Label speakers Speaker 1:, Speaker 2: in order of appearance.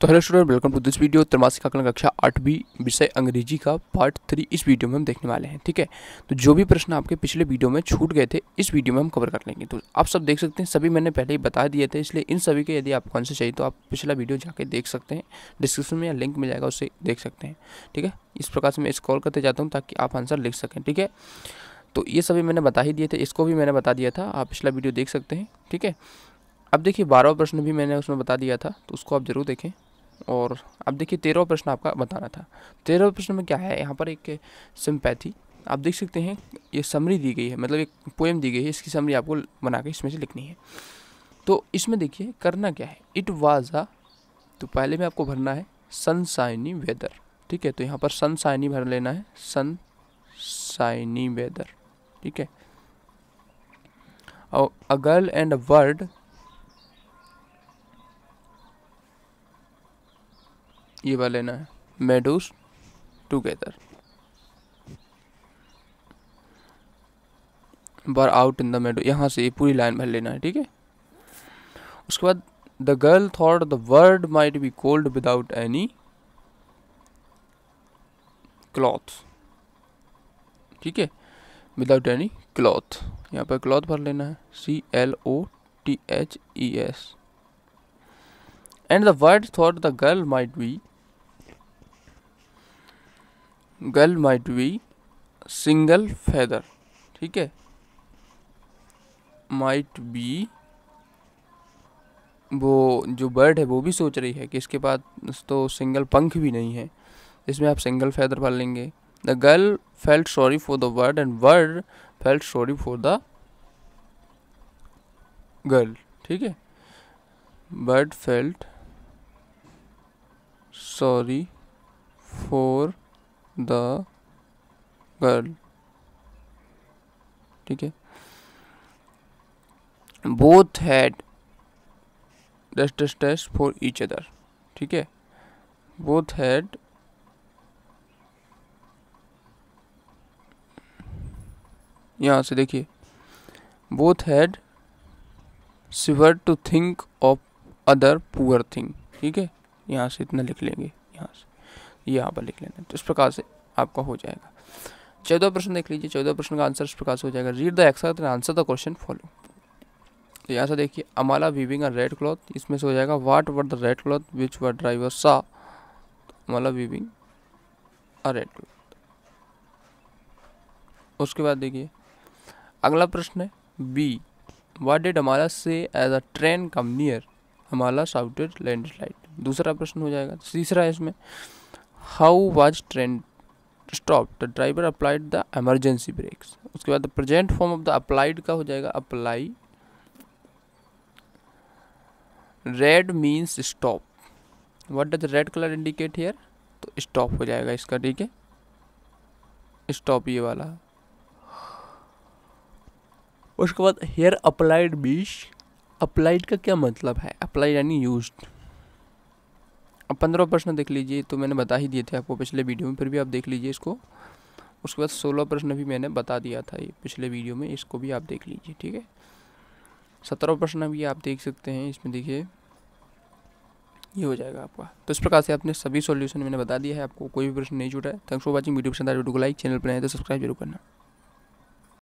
Speaker 1: तो hello student welcome to this video त्रमासिक आकलन कक्षा आठ बी विषय अंग्रेजी का पार्ट थ्री इस वीडियो में हम देखने वाले हैं ठीक है तो जो भी प्रश्न आपके पिछले वीडियो में छूट गए थे इस वीडियो में हम कवर कर लेंगे तो आप सब देख सकते हैं सभी मैंने पहले ही बता दिए थे इसलिए इन सभी के यदि आपको आंसर चाहिए तो आप पिछला वीडियो जाके देख सकते हैं डिस्क्रिप्शन में या लिंक मिल जाएगा उससे देख सकते हैं ठीक है इस प्रकार से मैं स्कॉल करते जाता हूँ ताकि आप आंसर लिख सकें ठीक है तो ये सभी मैंने बता ही दिए थे इसको भी मैंने बता दिया था आप पिछला वीडियो देख सकते हैं ठीक है अब देखिए बारहवा प्रश्न भी मैंने उसमें बता दिया था तो उसको आप ज़रूर देखें और अब देखिए तेरहवा प्रश्न आपका बताना था तेरहवा प्रश्न में क्या है यहाँ पर एक सिंपैथी आप देख सकते हैं ये समरी दी गई है मतलब एक पोएम दी गई है इसकी समरी आपको बना के इसमें से लिखनी है तो इसमें देखिए करना क्या है इट वाज अ तो पहले में आपको भरना है सनसाइनी वेदर ठीक है तो यहाँ पर सनसाइनी भर लेना है सन साइनी वेदर ठीक है और a girl and a bird ये वाला लेना है meadows together bar out in the meadow यहाँ से ये पूरी लाइन भर लेना है ठीक है उसके बाद the girl thought the bird might be cold without any cloth ठीक है विदाउट एनी क्लॉथ यहाँ पर क्लॉथ भर लेना है C L O T H E S and the bird thought the girl might be girl might be single feather ठीक है might be वो जो बर्ड है वो भी सोच रही है कि इसके पास तो सिंगल पंख भी नहीं है इसमें आप सिंगल फैदर पाल लेंगे the girl felt sorry for the bird and bird felt sorry for the girl ठीक है bird felt sorry for the girl ठीक है both had dust dust for each other ठीक है बोथ हैड यहाँ से देखिए both had sever to think of other poor thing ठीक है यहाँ से इतना लिख लेंगे यहाँ से ये यहाँ पर लिख लेना तो इस प्रकार से आपका हो जाएगा चौदह प्रश्न देख लीजिए चौदह प्रश्न का आंसर इस प्रकार से हो जाएगा read the extract answer the question follow तो यहाँ से देखिए Amala weaving a red cloth इसमें से हो जाएगा what were the red cloth which were driver सा Amala weaving a red cloth उसके बाद देखिए अगला प्रश्न है B watt did Amala see as a train come near Amala shouted landslide दूसरा प्रश्न हो जाएगा तीसरा है इसमें how was train stop the driver applied the emergency brakes उसके बाद present form of the applied का हो जाएगा apply red means stop what does red colour indicate here तो स्टॉप हो जाएगा इसका ठीक है स्टॉप ये वाला उसके बाद हेयर अप्लाइड बीच अप्लाइड का क्या मतलब है अप्लाई यानी यूज्ड अब पंद्रह प्रश्न देख लीजिए तो मैंने बता ही दिए थे आपको पिछले वीडियो में फिर भी आप देख लीजिए इसको उसके बाद सोलह प्रश्न भी मैंने बता दिया था ये पिछले वीडियो में इसको भी आप देख लीजिए ठीक है सत्रह प्रश्न भी आप देख सकते हैं इसमें देखिए ये हो जाएगा आपका तो इस प्रकार से आपने सभी सॉल्यूशन मैंने बता दिया है आपको कोई भी प्रश्न नहीं छूटा है थैंक्स फॉर वाचिंग वीडियो पसंद आए तो वीडियो को लाइक चैनल पर आए तो सब्सक्राइब जरूर करना